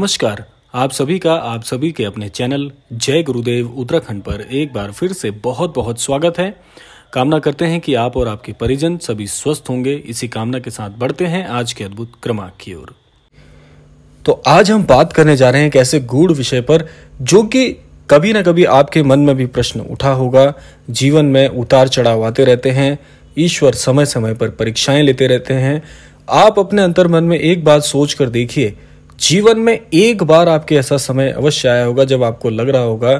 नमस्कार आप सभी का आप सभी के अपने चैनल जय गुरुदेव उत्तराखंड पर एक बार फिर से बहुत बहुत स्वागत है कामना करते हैं कि आप और आपके परिजन सभी स्वस्थ होंगे इसी कामना के साथ बढ़ते हैं आज के अद्भुत क्रमांक की ओर तो आज हम बात करने जा रहे हैं एक ऐसे गूढ़ विषय पर जो कि कभी ना कभी आपके मन में भी प्रश्न उठा होगा जीवन में उतार चढ़ाव आते रहते हैं ईश्वर समय समय पर परीक्षाएं लेते रहते हैं आप अपने अंतर मन में एक बात सोच कर देखिए जीवन में एक बार आपके ऐसा समय अवश्य आया होगा जब आपको लग रहा होगा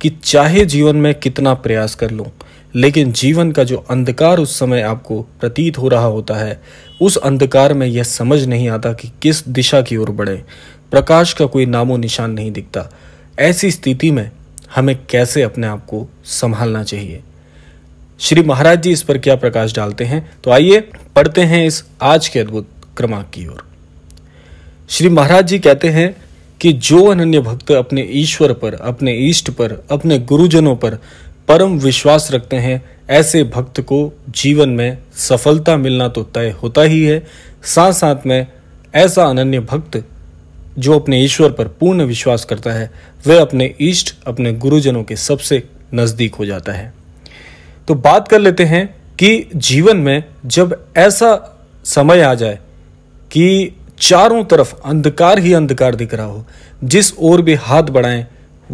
कि चाहे जीवन में कितना प्रयास कर लूं लेकिन जीवन का जो अंधकार उस समय आपको प्रतीत हो रहा होता है उस अंधकार में यह समझ नहीं आता कि किस दिशा की ओर बढ़े प्रकाश का कोई नामो निशान नहीं दिखता ऐसी स्थिति में हमें कैसे अपने आप को संभालना चाहिए श्री महाराज जी इस पर क्या प्रकाश डालते हैं तो आइए पढ़ते हैं इस आज के अद्भुत क्रमांक की ओर श्री महाराज जी कहते हैं कि जो अनन्य भक्त अपने ईश्वर पर अपने इष्ट पर अपने गुरुजनों पर परम विश्वास रखते हैं ऐसे भक्त को जीवन में सफलता मिलना तो तय होता ही है साथ साथ में ऐसा अनन्य भक्त जो अपने ईश्वर पर पूर्ण विश्वास करता है वह अपने इष्ट अपने गुरुजनों के सबसे नज़दीक हो जाता है तो बात कर लेते हैं कि जीवन में जब ऐसा समय आ जाए कि चारों तरफ अंधकार ही अंधकार दिख रहा हो जिस ओर भी हाथ बढ़ाएं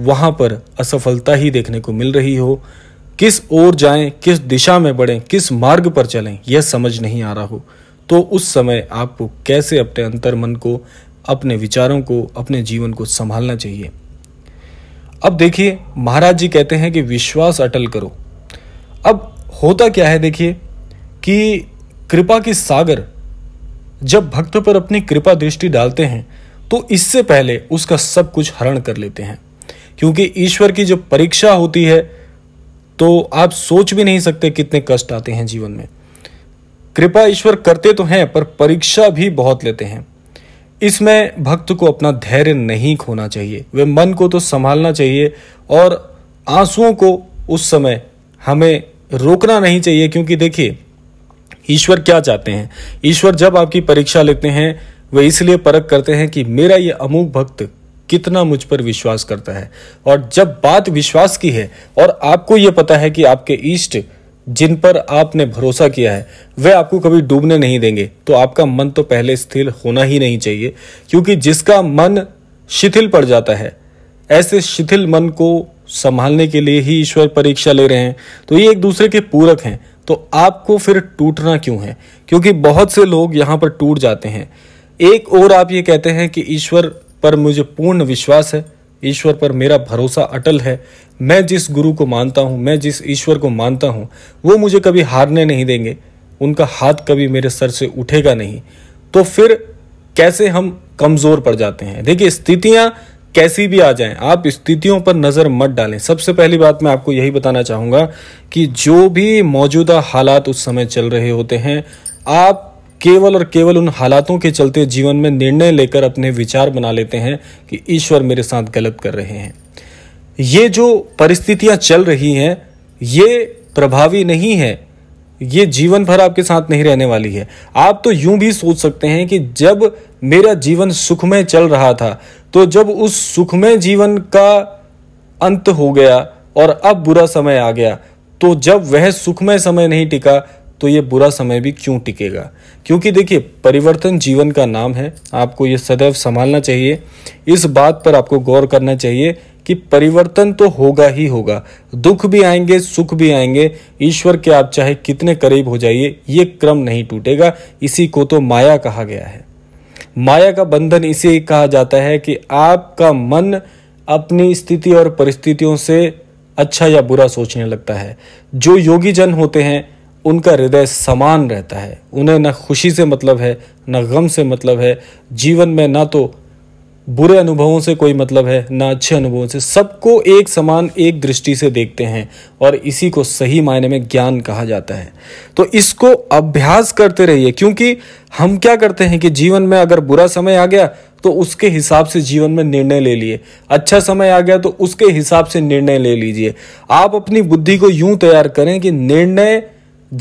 वहां पर असफलता ही देखने को मिल रही हो किस ओर जाएं किस दिशा में बढ़ें किस मार्ग पर चलें यह समझ नहीं आ रहा हो तो उस समय आपको कैसे अपने अंतर मन को अपने विचारों को अपने जीवन को संभालना चाहिए अब देखिए महाराज जी कहते हैं कि विश्वास अटल करो अब होता क्या है देखिए कि कृपा की सागर जब भक्त पर अपनी कृपा दृष्टि डालते हैं तो इससे पहले उसका सब कुछ हरण कर लेते हैं क्योंकि ईश्वर की जब परीक्षा होती है तो आप सोच भी नहीं सकते कितने कष्ट आते हैं जीवन में कृपा ईश्वर करते तो हैं पर परीक्षा भी बहुत लेते हैं इसमें भक्त को अपना धैर्य नहीं खोना चाहिए वे मन को तो संभालना चाहिए और आंसुओं को उस समय हमें रोकना नहीं चाहिए क्योंकि देखिए ईश्वर क्या चाहते हैं ईश्वर जब आपकी परीक्षा लेते हैं वे इसलिए परख करते हैं कि मेरा ये अमूक भक्त कितना मुझ पर विश्वास करता है और जब बात विश्वास की है और आपको ये पता है कि आपके इष्ट जिन पर आपने भरोसा किया है वह आपको कभी डूबने नहीं देंगे तो आपका मन तो पहले स्थिर होना ही नहीं चाहिए क्योंकि जिसका मन शिथिल पड़ जाता है ऐसे शिथिल मन को संभालने के लिए ही ईश्वर परीक्षा ले रहे हैं तो ये एक दूसरे के पूरक हैं तो आपको फिर टूटना क्यों है क्योंकि बहुत से लोग यहाँ पर टूट जाते हैं एक और आप ये कहते हैं कि ईश्वर पर मुझे पूर्ण विश्वास है ईश्वर पर मेरा भरोसा अटल है मैं जिस गुरु को मानता हूँ मैं जिस ईश्वर को मानता हूँ वो मुझे कभी हारने नहीं देंगे उनका हाथ कभी मेरे सर से उठेगा नहीं तो फिर कैसे हम कमज़ोर पड़ जाते हैं देखिए स्थितियाँ कैसी भी आ जाएं आप स्थितियों पर नज़र मत डालें सबसे पहली बात मैं आपको यही बताना चाहूंगा कि जो भी मौजूदा हालात उस समय चल रहे होते हैं आप केवल और केवल उन हालातों के चलते जीवन में निर्णय लेकर अपने विचार बना लेते हैं कि ईश्वर मेरे साथ गलत कर रहे हैं ये जो परिस्थितियां चल रही हैं ये प्रभावी नहीं है ये जीवन भर आपके साथ नहीं रहने वाली है आप तो यूं भी सोच सकते हैं कि जब मेरा जीवन सुखमय चल रहा था तो जब उस सुखमय जीवन का अंत हो गया और अब बुरा समय आ गया तो जब वह सुखमय समय नहीं टिका तो ये बुरा समय भी क्यों टिकेगा क्योंकि देखिए परिवर्तन जीवन का नाम है आपको ये सदैव संभालना चाहिए इस बात पर आपको गौर करना चाहिए कि परिवर्तन तो होगा ही होगा दुख भी आएंगे सुख भी आएंगे ईश्वर के आप चाहे कितने करीब हो जाइए ये क्रम नहीं टूटेगा इसी को तो माया कहा गया है माया का बंधन इसे कहा जाता है कि आपका मन अपनी स्थिति और परिस्थितियों से अच्छा या बुरा सोचने लगता है जो योगी जन होते हैं उनका हृदय समान रहता है उन्हें न खुशी से मतलब है न गम से मतलब है जीवन में ना तो बुरे अनुभवों से कोई मतलब है ना अच्छे अनुभवों से सबको एक समान एक दृष्टि से देखते हैं और इसी को सही मायने में ज्ञान कहा जाता है तो इसको अभ्यास करते रहिए क्योंकि हम क्या करते हैं कि जीवन में अगर बुरा समय आ गया तो उसके हिसाब से जीवन में निर्णय ले लिए अच्छा समय आ गया तो उसके हिसाब से निर्णय ले लीजिए आप अपनी बुद्धि को यूं तैयार करें कि निर्णय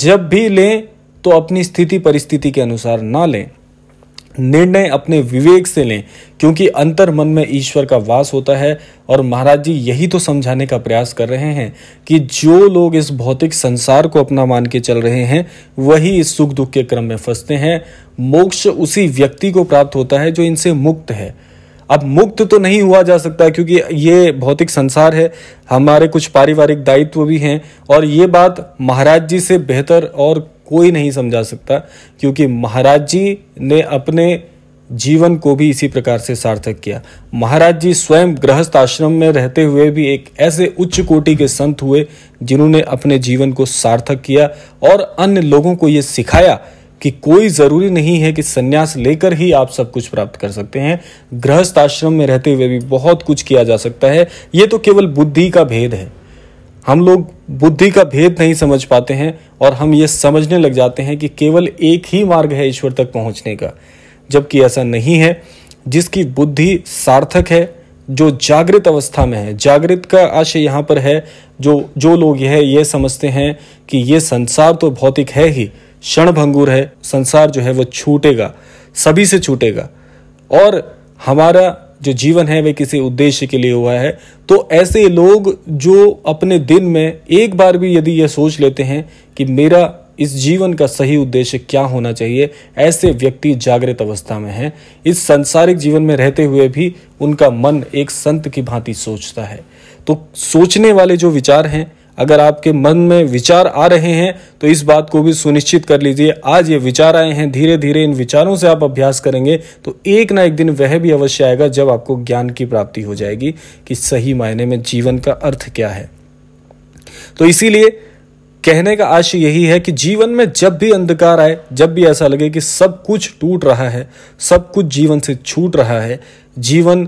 जब भी लें तो अपनी स्थिति परिस्थिति के अनुसार ना लें निर्णय अपने विवेक से लें क्योंकि अंतर मन में ईश्वर का वास होता है और महाराज जी यही तो समझाने का प्रयास कर रहे हैं कि जो लोग इस भौतिक संसार को अपना मान के चल रहे हैं वही इस सुख दुख के क्रम में फंसते हैं मोक्ष उसी व्यक्ति को प्राप्त होता है जो इनसे मुक्त है अब मुक्त तो नहीं हुआ जा सकता क्योंकि ये भौतिक संसार है हमारे कुछ पारिवारिक दायित्व भी हैं और ये बात महाराज जी से बेहतर और कोई नहीं समझा सकता क्योंकि महाराज जी ने अपने जीवन को भी इसी प्रकार से सार्थक किया महाराज जी स्वयं गृहस्थ आश्रम में रहते हुए भी एक ऐसे उच्च कोटि के संत हुए जिन्होंने अपने जीवन को सार्थक किया और अन्य लोगों को ये सिखाया कि कोई ज़रूरी नहीं है कि संन्यास लेकर ही आप सब कुछ प्राप्त कर सकते हैं गृहस्थ आश्रम में रहते हुए भी बहुत कुछ किया जा सकता है ये तो केवल बुद्धि का भेद है हम लोग बुद्धि का भेद नहीं समझ पाते हैं और हम ये समझने लग जाते हैं कि केवल एक ही मार्ग है ईश्वर तक पहुंचने का जबकि ऐसा नहीं है जिसकी बुद्धि सार्थक है जो जागृत अवस्था में है जागृत का आशय यहाँ पर है जो जो लोग यह ये समझते हैं कि ये संसार तो भौतिक है ही क्षण भंगुर है संसार जो है वो छूटेगा सभी से छूटेगा और हमारा जो जीवन है वह किसी उद्देश्य के लिए हुआ है तो ऐसे लोग जो अपने दिन में एक बार भी यदि यह सोच लेते हैं कि मेरा इस जीवन का सही उद्देश्य क्या होना चाहिए ऐसे व्यक्ति जागृत अवस्था में हैं इस संसारिक जीवन में रहते हुए भी उनका मन एक संत की भांति सोचता है तो सोचने वाले जो विचार हैं अगर आपके मन में विचार आ रहे हैं तो इस बात को भी सुनिश्चित कर लीजिए आज ये विचार आए हैं धीरे धीरे इन विचारों से आप अभ्यास करेंगे तो एक ना एक दिन वह भी अवश्य आएगा जब आपको ज्ञान की प्राप्ति हो जाएगी कि सही मायने में जीवन का अर्थ क्या है तो इसीलिए कहने का आशय यही है कि जीवन में जब भी अंधकार आए जब भी ऐसा लगे कि सब कुछ टूट रहा है सब कुछ जीवन से छूट रहा है जीवन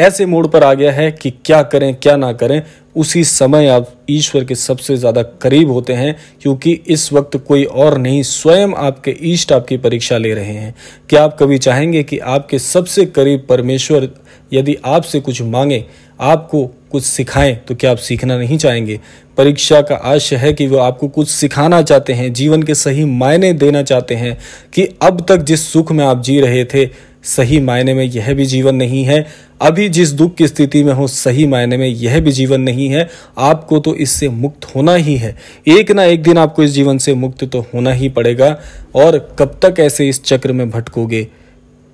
ऐसे मोड़ पर आ गया है कि क्या करें क्या ना करें उसी समय आप ईश्वर के सबसे ज़्यादा करीब होते हैं क्योंकि इस वक्त कोई और नहीं स्वयं आपके ईष्ट आपकी परीक्षा ले रहे हैं क्या आप कभी चाहेंगे कि आपके सबसे करीब परमेश्वर यदि आपसे कुछ मांगे आपको कुछ सिखाएं तो क्या आप सीखना नहीं चाहेंगे परीक्षा का आशय है कि वह आपको कुछ सिखाना चाहते हैं जीवन के सही मायने देना चाहते हैं कि अब तक जिस सुख में आप जी रहे थे सही मायने में यह भी जीवन नहीं है अभी जिस दुख की स्थिति में हो सही मायने में यह भी जीवन नहीं है आपको तो इससे मुक्त होना ही है एक ना एक दिन आपको इस जीवन से मुक्त तो होना ही पड़ेगा और कब तक ऐसे इस चक्र में भटकोगे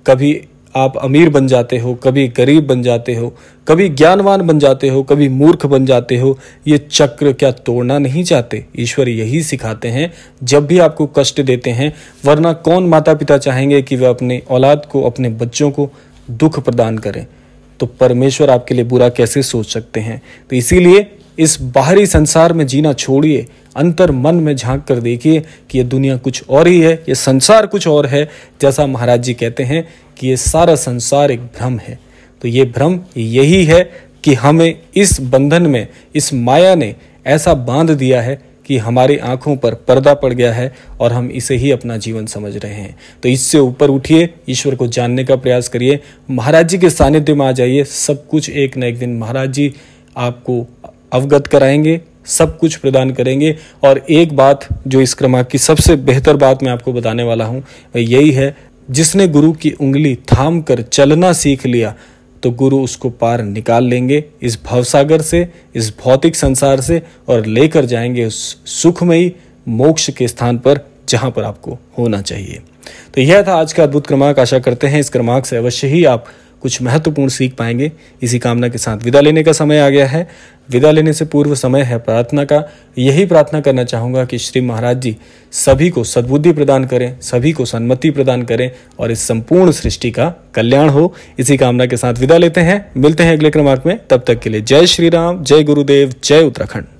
कभी आप अमीर बन जाते हो कभी गरीब बन जाते हो कभी ज्ञानवान बन जाते हो कभी मूर्ख बन जाते हो ये चक्र क्या तोड़ना नहीं चाहते ईश्वर यही सिखाते हैं जब भी आपको कष्ट देते हैं वरना कौन माता पिता चाहेंगे कि वह अपने औलाद को अपने बच्चों को दुख प्रदान करें तो परमेश्वर आपके लिए बुरा कैसे सोच सकते हैं तो इसीलिए इस बाहरी संसार में जीना छोड़िए अंतर मन में झांक कर देखिए कि ये दुनिया कुछ और ही है ये संसार कुछ और है जैसा महाराज जी कहते हैं कि ये सारा संसार एक भ्रम है तो ये भ्रम यही है कि हमें इस बंधन में इस माया ने ऐसा बांध दिया है कि हमारी आंखों पर पर्दा पड़ गया है और हम इसे ही अपना जीवन समझ रहे हैं तो इससे ऊपर उठिए ईश्वर को जानने का प्रयास करिए महाराज जी के सानिध्य में आ जाइए सब कुछ एक न एक दिन महाराज जी आपको अवगत कराएंगे सब कुछ प्रदान करेंगे और एक बात जो इस क्रमांक की सबसे बेहतर बात मैं आपको बताने वाला हूँ यही है जिसने गुरु की उंगली थाम कर चलना सीख लिया तो गुरु उसको पार निकाल लेंगे इस भवसागर से इस भौतिक संसार से और लेकर जाएंगे उस सुखमयी मोक्ष के स्थान पर जहाँ पर आपको होना चाहिए तो यह था आज का अद्भुत क्रमांक आशा करते हैं इस क्रमांक से अवश्य ही आप कुछ महत्वपूर्ण सीख पाएंगे इसी कामना के साथ विदा लेने का समय आ गया है विदा लेने से पूर्व समय है प्रार्थना का यही प्रार्थना करना चाहूँगा कि श्री महाराज जी सभी को सद्बुद्धि प्रदान करें सभी को सन्मति प्रदान करें और इस संपूर्ण सृष्टि का कल्याण हो इसी कामना के साथ विदा लेते हैं मिलते हैं अगले क्रमांक में तब तक के लिए जय श्री राम जय गुरुदेव जय उत्तराखंड